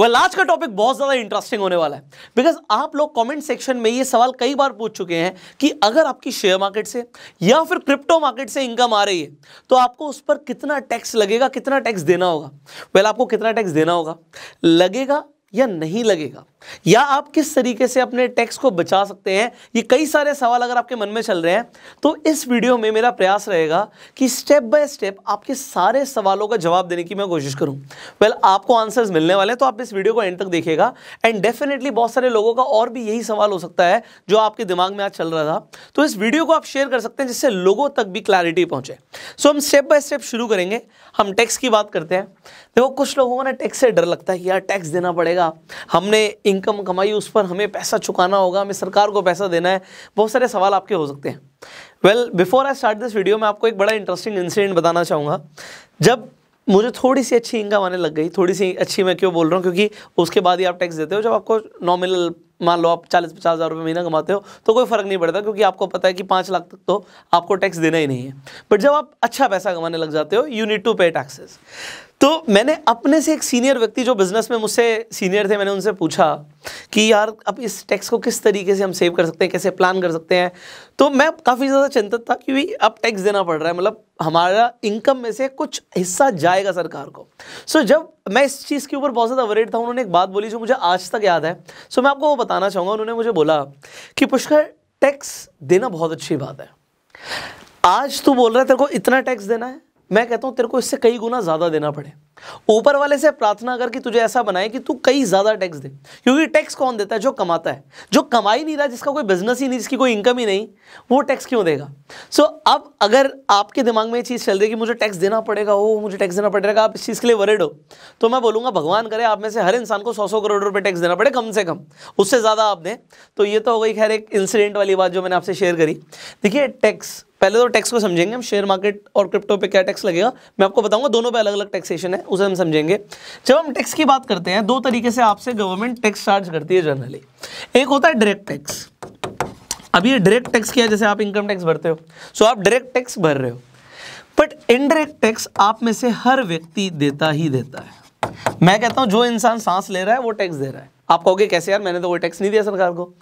well आज का topic बहुत ज़्यादा इंटरेस्टिंग होने वाला है बिकॉज आप लोग कमेंट सेक्शन में ये सवाल कई बार पूछ चुके हैं कि अगर आपकी शेयर मार्केट से या फिर क्रिप्टो मार्केट से इनकम आ रही है तो आपको उस पर कितना टैक्स लगेगा कितना टैक्स देना होगा वेल well, आपको कितना टैक्स देना होगा लगेगा या नहीं लगेगा या आप किस तरीके से अपने टैक्स को बचा सकते हैं ये कई सारे सवाल अगर आपके मन में चल रहे हैं तो इस वीडियो में मेरा प्रयास रहेगा कि स्टेप बाय स्टेप आपके सारे सवालों का जवाब देने की मैं कोशिश करूं वेल well, आपको आंसर्स मिलने वाले हैं तो आप इस वीडियो को एंड तक देखेगा एंड डेफिनेटली बहुत सारे लोगों का और भी यही सवाल हो सकता है जो आपके दिमाग में आज चल रहा था तो इस वीडियो को आप शेयर कर सकते हैं जिससे लोगों तक भी क्लैरिटी पहुंचे सो so, हम स्टेप बाय स्टेप शुरू करेंगे हम टैक्स की बात करते हैं देखो कुछ लोगों को ना टैक्स से डर लगता है कि यार टैक्स देना पड़ेगा हमने इनकम कमाई उस पर हमें पैसा चुकाना होगा हमें सरकार को पैसा देना है बहुत सारे सवाल आपके हो सकते हैं well before I start this video मैं आपको एक बड़ा इंटरेस्टिंग इंसिडेंट बताना चाहूँगा जब मुझे थोड़ी सी अच्छी इनकम आने लग गई थोड़ी सी अच्छी मैं क्यों बोल रहा हूँ क्योंकि उसके बाद ही आप टैक्स देते हो जब आपको नॉमिनल मान लो आप चालीस पचास हज़ार रुपये महीना कमाते हो तो कोई फ़र्क नहीं पड़ता क्योंकि आपको पता है कि पाँच लाख तक तो आपको टैक्स देना ही नहीं है बट जब आप अच्छा पैसा कमाने लग जाते हो you need to pay taxes तो मैंने अपने से एक सीनियर व्यक्ति जो बिज़नेस में मुझसे सीनियर थे मैंने उनसे पूछा कि यार अब इस टैक्स को किस तरीके से हम सेव कर सकते हैं कैसे प्लान कर सकते हैं तो मैं काफ़ी ज़्यादा चिंतित था कि भाई अब टैक्स देना पड़ रहा है मतलब हमारा इनकम में से कुछ हिस्सा जाएगा सरकार को सो so, जब मैं इस चीज़ के ऊपर बहुत ज़्यादा अवरेड था उन्होंने एक बात बोली जो मुझे आज तक याद है सो so, मैं आपको वो बताना चाहूँगा उन्होंने मुझे बोला कि पुष्कर टैक्स देना बहुत अच्छी बात है आज तू बोल रहा है तेरे को इतना टैक्स देना है मैं कहता हूँ तेरे को इससे कई गुना ज़्यादा देना पड़े ऊपर वाले से प्रार्थना कर कि तुझे ऐसा बनाए कि तू कई ज़्यादा टैक्स दे क्योंकि टैक्स कौन देता है जो कमाता है जो कमाई नहीं रहा जिसका कोई बिजनेस ही नहीं जिसकी कोई इनकम ही नहीं वो टैक्स क्यों देगा सो so, अब अगर आपके दिमाग में ये चीज़ चल रही है कि मुझे टैक्स देना पड़ेगा ओ मुझे टैक्स देना पड़ेगा आप इस चीज़ के लिए वरिड हो तो मैं बोलूँगा भगवान करे आप में से हर इंसान को सौ सौ करोड़ रुपये टैक्स देना पड़े कम से कम उससे ज़्यादा आप दें तो ये तो हो गई खैर एक इंसिडेंट वाली बात जो मैंने आपसे शेयर करी देखिए टैक्स पहले तो टैक्स को समझेंगे हम शेयर मार्केट और क्रिप्टो पे क्या टैक्स लगेगा मैं आपको बताऊंगा दोनों पे अलग अलग टैक्सेशन है उसे हम समझेंगे जब हम टैक्स की बात करते हैं दो तरीके से आपसे गवर्नमेंट टैक्स चार्ज करती है जनरली एक होता है डायरेक्ट टैक्स अभी ये डायरेक्ट टैक्स किया जैसे आप इनकम टैक्स भरते हो सो आप डायरेक्ट टैक्स भर रहे हो बट इनडायरेक्ट टैक्स आप में से हर व्यक्ति देता ही देता है मैं कहता हूँ जो इंसान सांस ले रहा है वो टैक्स दे रहा है आप कहोगे कैसे यार मैंने तो वो टैक्स नहीं दिया सरकार को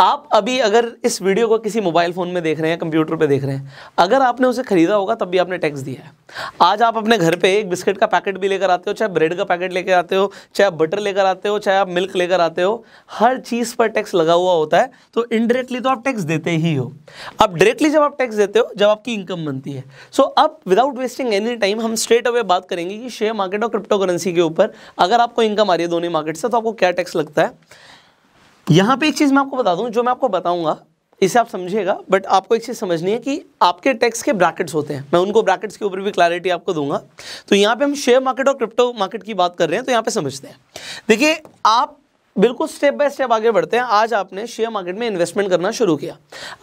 आप अभी अगर इस वीडियो को किसी मोबाइल फ़ोन में देख रहे हैं कंप्यूटर पे देख रहे हैं अगर आपने उसे खरीदा होगा तब भी आपने टैक्स दिया है आज आप अपने घर पे एक बिस्किट का पैकेट भी लेकर आते हो चाहे ब्रेड का पैकेट लेकर आते हो चाहे आप बटर लेकर आते हो चाहे आप मिल्क लेकर आते हो हर चीज़ पर टैक्स लगा हुआ होता है तो इनडायरेक्टली तो आप टैक्स देते ही हो अब डायरेक्टली जब आप टैक्स देते हो जब आपकी इनकम बनती है सो so, अब विदाउट वेस्टिंग एनी टाइम हम स्ट्रेट अवे बात करेंगे कि शेयर मार्केट और क्रिप्टो करेंसी के ऊपर अगर आपको इनकम आ रही है दोनों मार्केट से तो आपको क्या टैक्स लगता है यहाँ पे एक चीज़ मैं आपको बता दूं जो मैं आपको बताऊंगा इसे आप समझिएगा बट आपको एक चीज़ समझनी है कि आपके टैक्स के ब्रैकेट्स होते हैं मैं उनको ब्रैकेट्स के ऊपर भी क्लैरिटी आपको दूंगा तो यहाँ पे हम शेयर मार्केट और क्रिप्टो मार्केट की बात कर रहे हैं तो यहाँ पे समझते हैं देखिए आप बिल्कुल स्टेप बाय स्टेप आगे बढ़ते हैं आज आपने शेयर मार्केट में इन्वेस्टमेंट करना शुरू किया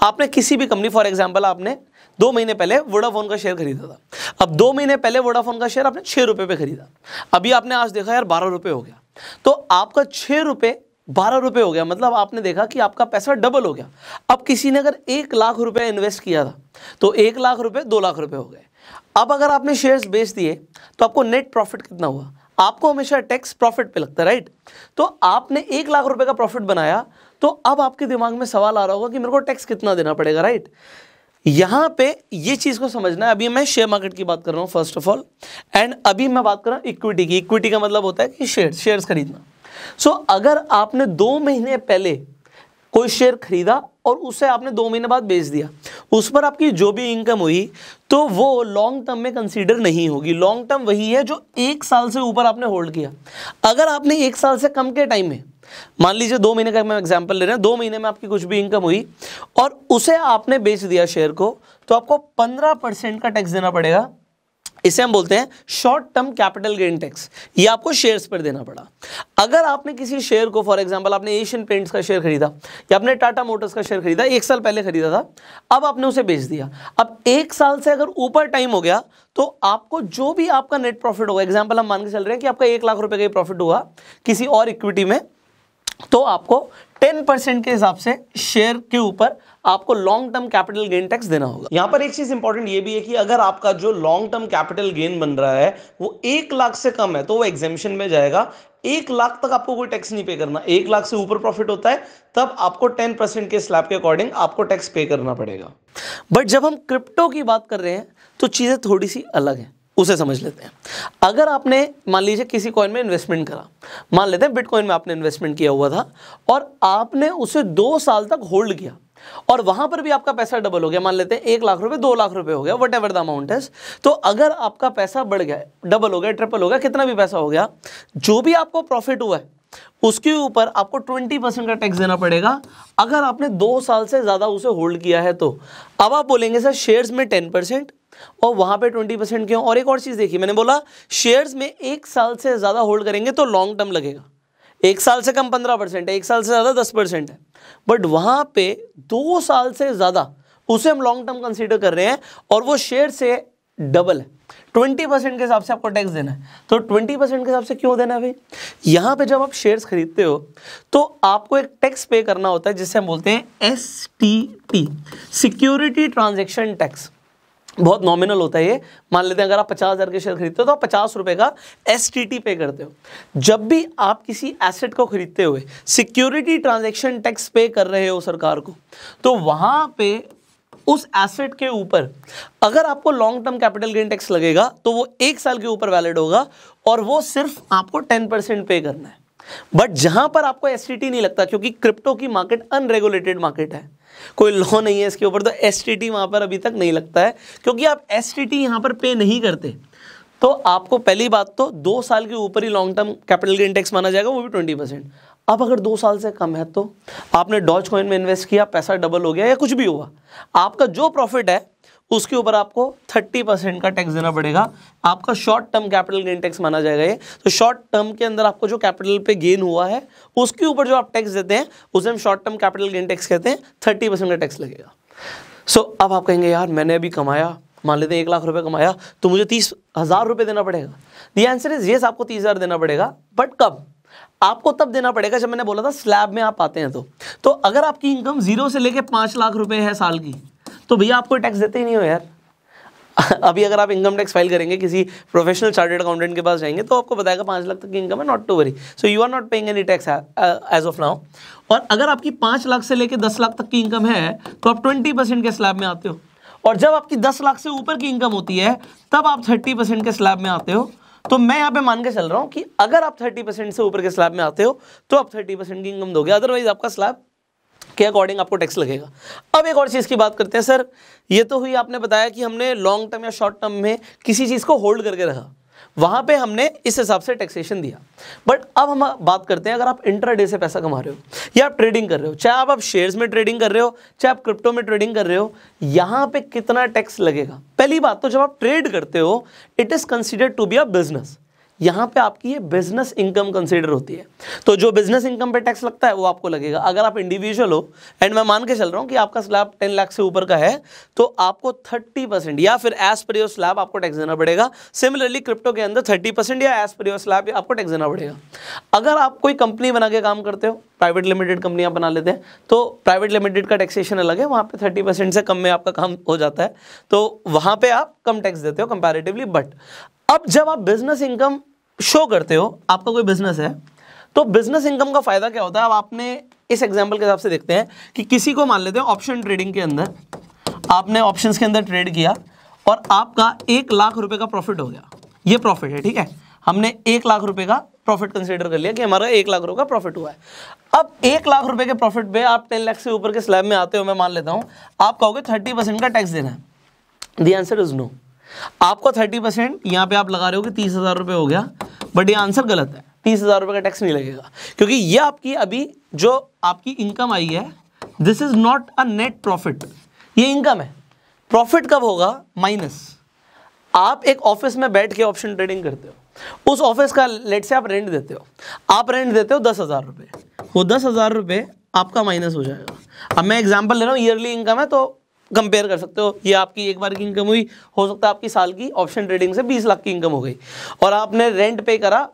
आपने किसी भी कंपनी फॉर एग्जाम्पल आपने दो महीने पहले वोडाफोन का शेयर खरीदा था अब दो महीने पहले वोडाफोन का शेयर आपने छः रुपये पर खरीदा अभी आपने आज देखा यार बारह रुपये हो गया तो आपका छः रुपये बारह रुपए हो गया मतलब आपने देखा कि आपका पैसा डबल हो गया अब किसी ने अगर एक लाख रुपया इन्वेस्ट किया था तो एक लाख रुपये दो लाख रुपये हो गए अब अगर आपने शेयर्स बेच दिए तो आपको नेट प्रॉफिट कितना हुआ आपको हमेशा टैक्स प्रॉफिट पे लगता है राइट तो आपने एक लाख रुपए का प्रॉफिट बनाया तो अब आपके दिमाग में सवाल आ रहा होगा कि मेरे को टैक्स कितना देना पड़ेगा राइट यहाँ पे ये चीज़ को समझना है अभी मैं शेयर मार्केट की बात कर रहा हूँ फर्स्ट ऑफ ऑल एंड अभी मैं बात कर रहा हूँ इक्विटी की इक्विटी का मतलब होता है कि शेयर शेयर्स खरीदना सो so, अगर आपने दो महीने पहले कोई शेयर खरीदा और उसे आपने दो महीने बाद बेच दिया उस पर आपकी जो भी इनकम हुई तो वो लॉन्ग टर्म में कंसीडर नहीं होगी लॉन्ग टर्म वही है जो एक साल से ऊपर आपने होल्ड किया अगर आपने एक साल से कम के टाइम में मान लीजिए दो महीने का मैं एग्जाम्पल ले रहे हैं दो महीने में आपकी कुछ भी इनकम हुई और उसे आपने बेच दिया शेयर को तो आपको पंद्रह परसेंट का टैक्स देना पड़ेगा इसे हम बोलते हैं short term capital gain tax ये आपको शेयर्स पर देना पड़ा अगर आपने किसी शेयर को फॉर एग्जांपल आपने एशियन पेंट्स का शेयर खरीदा या आपने टाटा मोटर्स का शेयर खरीदा एक साल पहले खरीदा था अब आपने उसे बेच दिया अब एक साल से अगर ऊपर टाइम हो गया तो आपको जो भी आपका नेट प्रॉफिट होगा एग्जाम्पल हम मान के चल रहे हैं कि आपका एक लाख रुपये का प्रॉफिट हुआ किसी और इक्विटी में तो आपको टेन परसेंट के हिसाब से शेयर के ऊपर आपको long term capital gain tax देना होगा यहां पर एक चीज इंपॉर्टेंट ये भी है कि अगर आपका जो लॉन्ग टर्म कैपिटल गेन बन रहा है वो एक लाख से कम है तो वो एग्जेम्पन में जाएगा एक लाख तक आपको कोई टैक्स नहीं पे करना एक लाख से ऊपर प्रॉफिट होता है तब आपको टेन परसेंट के स्लैब के अकॉर्डिंग आपको टैक्स पे करना पड़ेगा बट जब हम क्रिप्टो की बात कर रहे हैं तो चीज़ें थोड़ी सी अलग हैं उसे समझ लेते हैं अगर आपने मान लीजिए किसी कॉइन में इन्वेस्टमेंट करा मान लेते हैं बिटकॉइन में आपने इन्वेस्टमेंट किया हुआ था और आपने उसे दो साल तक होल्ड किया और वहां पर भी आपका पैसा डबल हो गया मान लेते हैं एक लाख रुपए दो लाख रुपए हो गया वट एवर द अमाउंट है तो अगर आपका पैसा बढ़ गया डबल हो गया ट्रिपल हो गया कितना भी पैसा हो गया जो भी आपको प्रॉफिट हुआ है उसके ऊपर आपको 20 परसेंट का टैक्स देना पड़ेगा अगर आपने दो साल से ज़्यादा उसे होल्ड किया है तो अब आप बोलेंगे सर शेयर्स में 10 परसेंट और वहां पे 20 परसेंट क्यों और एक और चीज़ देखिए मैंने बोला शेयर्स में एक साल से ज़्यादा होल्ड करेंगे तो लॉन्ग टर्म लगेगा एक साल से कम पंद्रह परसेंट है एक साल से ज़्यादा दस परसेंट है बट वहां पे दो साल से ज़्यादा उसे हम लॉन्ग टर्म कंसिडर कर रहे हैं और वो शेयर से डबल है ट्वेंटी परसेंट के हिसाब से आपको टैक्स देना है तो ट्वेंटी परसेंट के हिसाब से क्यों देना है भाई यहां पे जब आप शेयर्स खरीदते हो तो आपको एक टैक्स पे करना होता है जिसे हम बोलते हैं एस सिक्योरिटी ट्रांजेक्शन टैक्स बहुत नॉमिनल होता है ये मान लेते हैं अगर आप पचास हज़ार के शेयर खरीदते हो तो आप पचास रुपये का एस पे करते हो जब भी आप किसी एसेट को खरीदते हुए सिक्योरिटी ट्रांजेक्शन टैक्स पे कर रहे हो सरकार को तो वहाँ पे उस एसेट के ऊपर अगर आपको long term capital gain tax लगेगा तो वो एक साल के ऊपर वैलिड होगा और वो सिर्फ आपको टेन परसेंट पे करना है बट जहां पर आपको एस नहीं लगता क्योंकि क्रिप्टो की मार्केट अनरेगुलेटेड मार्केट है कोई लॉ नहीं है इसके ऊपर तो एस टी टी वहां पर अभी तक नहीं लगता है क्योंकि आप एस टी टी यहां पर पे नहीं करते तो आपको पहली बात तो दो साल के ऊपर ही long term capital gain tax माना जाएगा वो भी ट्वेंटी परसेंट अब अगर दो साल से कम है तो आपने डॉज कॉइन में इन्वेस्ट किया पैसा डबल हो गया या कुछ भी हुआ आपका जो प्रॉफिट है उसके ऊपर आपको 30 परसेंट का टैक्स देना पड़ेगा आपका short term capital gain tax माना जाएगा ये तो शॉर्ट टर्म के अंदर आपको जो कैपिटल पे गेन हुआ है उसके ऊपर जो आप टैक्स देते हैं उसे हम short term capital gain tax कहते हैं थर्टी परसेंट का टैक्स लगेगा सो so, अब आप कहेंगे यार मैंने अभी कमाया मान लेते हैं एक लाख रुपए कमाया तो मुझे तीस हज़ार रुपये देना पड़ेगा दी आंसर इज येस आपको तीस हज़ार देना पड़ेगा बट कब आपको तब देना पड़ेगा जब मैंने बोला था स्लैब में आप आते हैं तो तो अगर आपकी इनकम जीरो से लेके पांच लाख रुपए है साल की तो भैया आपको टैक्स देते ही नहीं हो यार अभी अगर आप इनकम टैक्स फाइल करेंगे किसी प्रोफेशनल चार्टेड अकाउंटेंट के पास जाएंगे तो आपको बताएगा पांच लाख तक की इनकम है not to worry so you are not paying any tax as of now और अगर आपकी पांच लाख से लेकर दस लाख तक की इनकम है तो आप ट्वेंटी के स्लैब में आते हो और जब आपकी दस लाख से ऊपर की इनकम होती है तब आप थर्टी के स्लैब में आते हो तो मैं यहाँ पे मान के चल रहा हूँ कि अगर आप थर्टी परसेंट से ऊपर के स्लैब में आते हो तो आप थर्टी परसेंट की इनकम दोगे अदरवाइज आपका स्लैब के अकॉर्डिंग आपको टैक्स लगेगा अब एक और चीज़ की बात करते हैं सर ये तो हुई आपने बताया कि हमने लॉन्ग टर्म या शॉर्ट टर्म में किसी चीज़ को होल्ड करके रखा वहाँ पे हमने इस हिसाब से टैक्सेशन दिया बट अब हम बात करते हैं अगर आप इंटर से पैसा कमा रहे हो या आप ट्रेडिंग कर रहे हो चाहे आप, आप शेयर्स में ट्रेडिंग कर रहे हो चाहे आप क्रिप्टो में ट्रेडिंग कर रहे हो यहाँ पे कितना टैक्स लगेगा पहली बात तो जब आप ट्रेड करते हो it is considered to be a business यहां पे आपकी ये बिजनेस इनकम कंसीडर होती है तो जो बिजनेस इनकम पे टैक्स लगता है वो आपको लगेगा अगर आप इंडिविजुअल हो एंड मैं मान के चल रहा हूं कि आपका स्लैब टेन लाख से ऊपर का है तो आपको थर्टी परसेंट या फिर एज पर योर स्लैब आपको टैक्स देना पड़ेगा सिमिलरली क्रिप्टो के अंदर थर्टी या एज पर योर स्लैब आपको टैक्स देना पड़ेगा अगर आप कोई कंपनी बना के काम करते हो प्राइवेट लिमिटेड कंपनी आप बना लेते हैं तो प्राइवेट लिमिटेड का टैक्सेशन अलग है वहां पे थर्टी से कम में आपका काम हो जाता है तो वहां पे आप कम टैक्स देते हो कंपेरेटिवली बट अब जब आप बिजनेस इनकम शो करते हो आपका कोई बिजनेस है तो बिजनेस इनकम का फायदा क्या होता है अब आपने इस एग्जाम्पल के हिसाब से देखते हैं कि किसी को मान लेते हैं ऑप्शन ट्रेडिंग के अंदर आपने ऑप्शंस के अंदर ट्रेड किया और आपका एक लाख रुपए का प्रॉफिट हो गया ये प्रॉफिट है ठीक है हमने एक लाख रुपए का प्रॉफिट कंसिडर कर लिया कि हमारा एक लाख रुपए का प्रॉफिट हुआ है अब एक लाख रुपए के प्रॉफिट पे आप टेन लाख से ऊपर के स्लैब में आते हो मैं मान लेता हूं आप कहोगे थर्टी परसेंट का टैक्स देना है दी आंसर इज नो आपको थर्टी परसेंट यहां पर आप लगा रहे हो कि तीस हज़ार रुपए हो गया बट ये आंसर गलत है तीस हज़ार रुपये का टैक्स नहीं लगेगा क्योंकि ये आपकी अभी जो आपकी इनकम आई है this is not a net profit ये इनकम है प्रॉफिट कब होगा माइनस आप एक ऑफिस में बैठ के ऑप्शन ट्रेडिंग करते हो उस ऑफिस का लेट से आप रेंट देते हो आप रेंट देते हो दस हज़ार रुपये वो दस हज़ार रुपये आपका माइनस हो जाएगा अब मैं एग्जांपल ले रहा हूं ईयरली इनकम है तो कंपेयर कर सकते हो ये आपकी एक बार की इनकम हुई हो सकता है आपकी साल की ऑप्शन ट्रेडिंग से बीस लाख की इनकम हो गई और आपने रेंट पे करा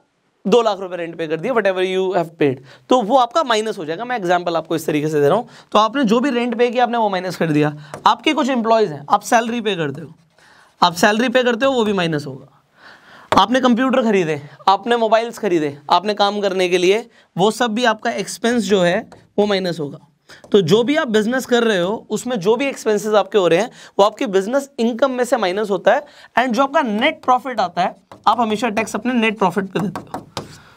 दो लाख रुपए रेंट पे कर दिया whatever you have paid तो वो आपका माइनस हो जाएगा मैं एग्जाम्पल आपको इस तरीके से दे रहा हूँ तो आपने जो भी रेंट पे किया आपने वो माइनस कर दिया आपके कुछ एम्प्लॉयज़ हैं आप सैलरी पे करते हो आप सैलरी पे करते हो वो भी माइनस होगा आपने कंप्यूटर खरीदे आपने मोबाइल्स खरीदे आपने काम करने के लिए वो सब भी आपका एक्सपेंस जो है वो माइनस होगा तो जो भी आप बिजनेस कर रहे हो उसमें जो भी एक्सपेंसेस आपके हो रहे हैं वो आपके बिजनेस इनकम में से माइनस होता है एंड जो आपका नेट प्रॉफिट आता है आप हमेशा टैक्स अपने नेट प्रॉफिट पे देते हो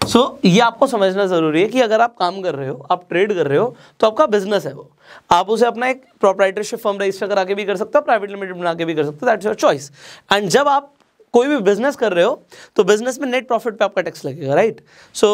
सो so, ये आपको समझना ज़रूरी है कि अगर आप काम कर रहे हो आप ट्रेड कर रहे हो तो आपका बिजनेस है वो आप उसे अपना एक प्रोपराइटरशिप फॉर्म रजिस्टर करा के भी कर सकते हो प्राइवेट लिमिटेड बना के भी कर सकते हो दैट्स योर चॉइस एंड जब आप कोई भी बिजनेस कर रहे हो तो बिजनेस में नेट प्रॉफिट पे आपका टैक्स लगेगा right so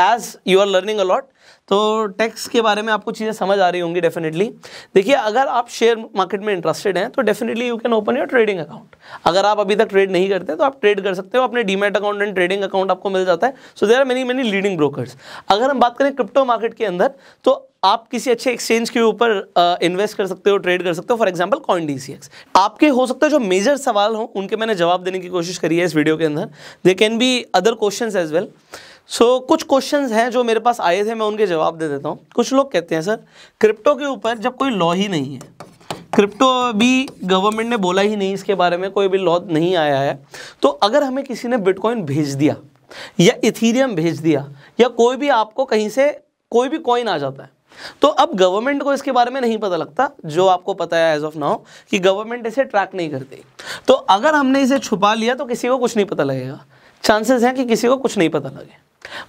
as you are learning a lot तो टैक्स के बारे में आपको चीज़ें समझ आ रही होंगी डेफिनेटली देखिए अगर आप शेयर मार्केट में इंटरेस्टेड हैं तो definitely you can open your trading account अगर आप अभी तक ट्रेड नहीं करते तो आप ट्रेड कर सकते हो अपने demat account and trading account आपको मिल जाता है so there are many many leading brokers अगर हम बात करें क्रिप्टो मार्केट के अंदर तो आप किसी अच्छे एक्सचेंज के ऊपर इन्वेस्ट कर सकते हो ट्रेड कर सकते हो फॉर एग्जांपल कॉइन डी आपके हो सकता है जो मेजर सवाल हो उनके मैंने जवाब देने की कोशिश करी है इस वीडियो के अंदर they can be other question as well so so, कुछ क्वेश्चंस हैं जो मेरे पास आए थे मैं उनके जवाब दे देता हूँ कुछ लोग कहते हैं सर क्रिप्टो के ऊपर जब कोई लॉ ही नहीं है क्रिप्टो भी गवर्नमेंट ने बोला ही नहीं इसके बारे में कोई भी लॉ नहीं आया है तो अगर हमें किसी ने बिटकॉइन भेज दिया या इथीरियम भेज दिया या कोई भी आपको कहीं से कोई भी कॉइन आ जाता है तो अब गवर्नमेंट को इसके बारे में नहीं पता लगता जो आपको पता है एज ऑफ नाउ कि गवर्नमेंट इसे ट्रैक नहीं करती तो अगर हमने इसे छुपा लिया तो किसी को कुछ नहीं पता लगेगा चांसेस हैं कि किसी को कुछ नहीं पता लगे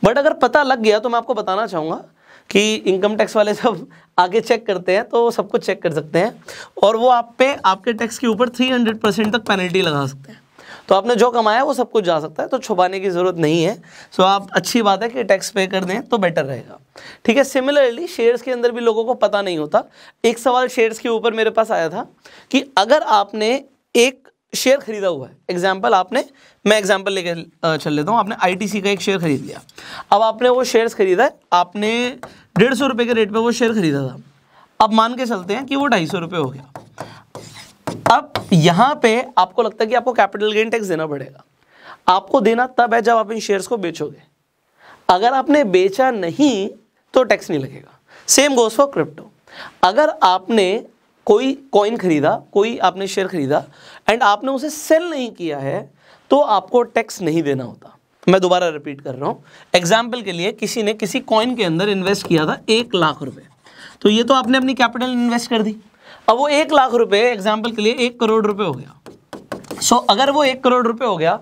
बट अगर पता लग गया तो मैं आपको बताना चाहूँगा कि इनकम टैक्स वाले सब आगे चेक करते हैं तो सब कुछ चेक कर सकते हैं और वो आप पे आपके टैक्स के ऊपर 300 परसेंट तक पेनल्टी लगा सकते हैं तो आपने जो कमाया वो सब कुछ जा सकता है तो छुपाने की ज़रूरत नहीं है सो आप अच्छी बात है कि टैक्स पे कर दें तो बेटर रहेगा ठीक है सिमिलरली शेयर्स के अंदर भी लोगों को पता नहीं होता एक सवाल शेयर्स के ऊपर मेरे पास आया था कि अगर आपने एक शेयर खरीदा हुआ है एग्जाम्पल आपने मैं एग्जाम्पल लेकर चल लेता हूँ आपने आईटीसी का एक शेयर खरीद लिया अब आपने वो शेयर्स खरीदा आपने डेढ़ सौ रुपये के रेट पे वो शेयर खरीदा था अब मान के चलते हैं कि वो ढाई सौ रुपये हो गया अब यहाँ पे आपको लगता है कि आपको कैपिटल गेन टैक्स देना पड़ेगा आपको देना तब है जब आप इन शेयर्स को बेचोगे अगर आपने बेचा नहीं तो टैक्स नहीं लगेगा सेम गोस फॉर क्रिप्टो अगर आपने कोई कॉइन खरीदा कोई आपने शेयर खरीदा एंड आपने उसे सेल नहीं किया है तो आपको टैक्स नहीं देना होता मैं दोबारा रिपीट कर रहा हूँ एग्जाम्पल के लिए किसी ने किसी कॉइन के अंदर इन्वेस्ट किया था एक लाख रुपये तो ये तो आपने अपनी कैपिटल इन्वेस्ट कर दी अब वो एक लाख रुपए एग्जाम्पल के लिए एक करोड़ रुपए हो गया सो so, अगर वो एक करोड़ रुपए हो गया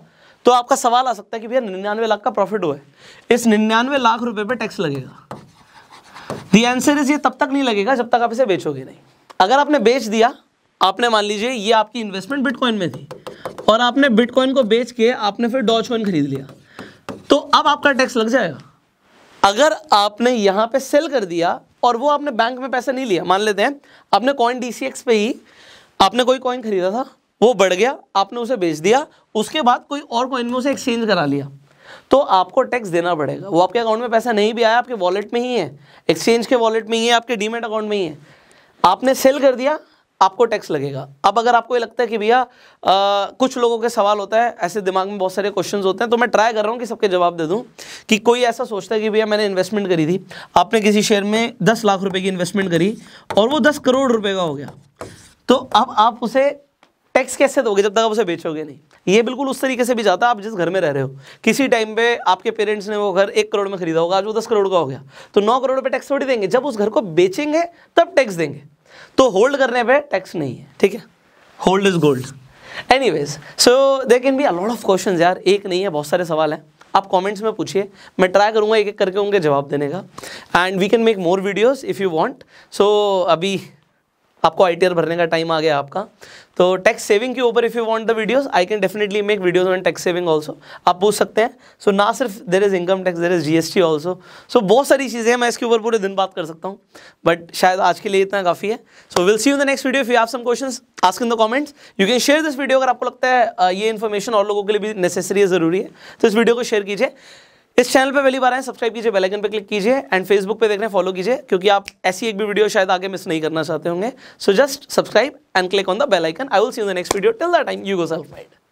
तो आपका सवाल आ सकता है कि भैया निन्यानवे लाख का प्रॉफिट हुआ है इस निन्यानवे लाख रुपए पे टैक्स लगेगा दी आंसर इज ये तब तक नहीं लगेगा जब तक आप इसे बेचोगे नहीं अगर आपने बेच दिया आपने मान लीजिए ये आपकी इन्वेस्टमेंट बिटकॉइन में थी और आपने बिटकॉइन को बेच के आपने फिर डॉच कॉइन खरीद लिया तो अब आपका टैक्स लग जाएगा अगर आपने यहाँ पे सेल कर दिया और वो आपने बैंक में पैसा नहीं लिया मान लेते हैं आपने कॉइन डी पे ही आपने कोई कॉइन खरीदा था वो बढ़ गया आपने उसे बेच दिया उसके बाद कोई और कॉइन में उसे एक्सचेंज करा लिया तो आपको टैक्स देना पड़ेगा वो आपके अकाउंट में पैसा नहीं भी आया आपके वॉलेट में ही है एक्सचेंज के वॉलेट में ही है आपके डीमेट अकाउंट में ही है आपने सेल कर दिया आपको टैक्स लगेगा अब अगर आपको ये लगता है कि भैया कुछ लोगों के सवाल होता है ऐसे दिमाग में बहुत सारे क्वेश्चन होते हैं तो मैं ट्राई कर रहा हूँ कि सबके जवाब दे दूँ कि कोई ऐसा सोचता है कि भैया मैंने इन्वेस्टमेंट करी थी आपने किसी शेयर में दस लाख रुपये की इन्वेस्टमेंट करी और वो दस करोड़ रुपये का हो गया तो अब आप उसे टैक्स कैसे दोगे जब तक आप उसे बेचोगे नहीं ये बिल्कुल उस तरीके से भी जाता है आप जिस घर में रह रहे हो किसी टाइम पे आपके पेरेंट्स ने वो घर एक करोड़ में खरीदा होगा आज वो दस करोड़ का हो गया तो नौ करोड़ पे टैक्स थोड़ी देंगे जब उस घर को बेचेंगे तब टैक्स देंगे तो होल्ड करने पर टैक्स नहीं है ठीक है hold is gold was so they can be a lot of question यार एक नहीं है बहुत सारे सवाल हैं आप कॉमेंट्स में पूछिए मैं ट्राई करूँगा एक एक करके उनके जवाब देने का and we can make more videos if you want so अभी आपको आई भरने का टाइम आ गया आपका तो टैक्स सेविंग के ऊपर if you want the videos I can definitely make videos on tax saving also आप पूछ सकते हैं सो so, ना सिर्फ there is income tax there is GST also so बहुत सारी चीज़ें हैं मैं इसके ऊपर पूरे दिन बात कर सकता हूँ बट शायद आज के लिए इतना काफ़ी है so will see you the next video if you some question ask in the comments you can share this video अगर आपको लगता है ये इन्फॉर्मेशन और लोगों के लिए भी नेसेसरी है ज़रूरी है तो इस वीडियो को शेयर कीजिए इस चैनल पे पहली बार आए सब्सक्राइब कीजिए बेल आइकन पे क्लिक कीजिए एंड फेसबुक पे देख रहे हैं फॉलो कीजिए क्योंकि आप ऐसी एक भी वीडियो शायद आगे मिस नहीं करना चाहते होंगे so just subscribe and click on the bell icon I will see you the next video till the time you go self right